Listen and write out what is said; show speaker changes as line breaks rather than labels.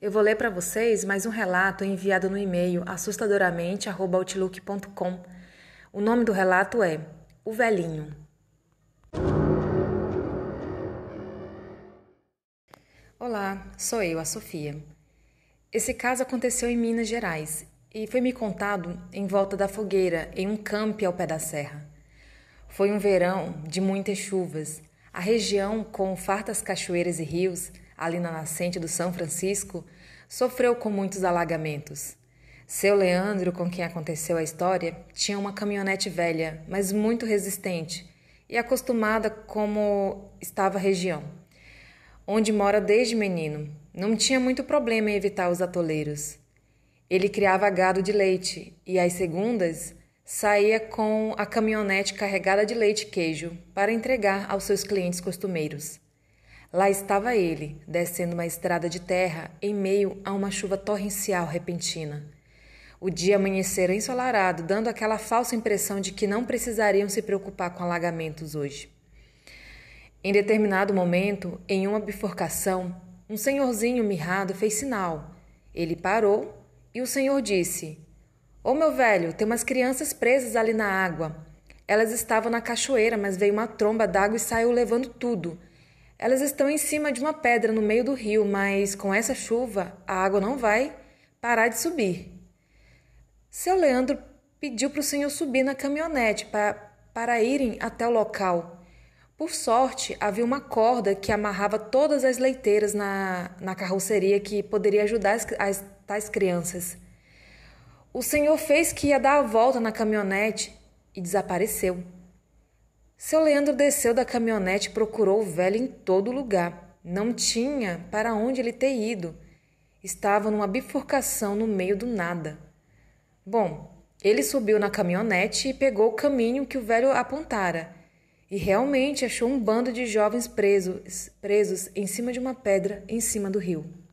Eu vou ler para vocês mais um relato enviado no e-mail assustadoramente@outlook.com. O nome do relato é O Velhinho. Olá, sou eu, a Sofia. Esse caso aconteceu em Minas Gerais e foi me contado em volta da fogueira em um camp ao pé da serra. Foi um verão de muitas chuvas. A região, com fartas cachoeiras e rios, ali na nascente do São Francisco, sofreu com muitos alagamentos. Seu Leandro, com quem aconteceu a história, tinha uma caminhonete velha, mas muito resistente e acostumada como estava a região, onde mora desde menino. Não tinha muito problema em evitar os atoleiros. Ele criava gado de leite e às segundas saía com a caminhonete carregada de leite e queijo para entregar aos seus clientes costumeiros. Lá estava ele, descendo uma estrada de terra em meio a uma chuva torrencial repentina. O dia amanhecera ensolarado, dando aquela falsa impressão de que não precisariam se preocupar com alagamentos hoje. Em determinado momento, em uma bifurcação, um senhorzinho mirrado fez sinal. Ele parou e o senhor disse: Ô oh, meu velho, tem umas crianças presas ali na água. Elas estavam na cachoeira, mas veio uma tromba d'água e saiu levando tudo. Elas estão em cima de uma pedra no meio do rio, mas com essa chuva a água não vai parar de subir. Seu Leandro pediu para o senhor subir na caminhonete para, para irem até o local. Por sorte, havia uma corda que amarrava todas as leiteiras na, na carroceria que poderia ajudar as, as tais crianças. O senhor fez que ia dar a volta na caminhonete e desapareceu. Seu Leandro desceu da caminhonete e procurou o velho em todo lugar. Não tinha para onde ele ter ido. Estava numa bifurcação no meio do nada. Bom, ele subiu na caminhonete e pegou o caminho que o velho apontara. E realmente achou um bando de jovens presos, presos em cima de uma pedra, em cima do rio.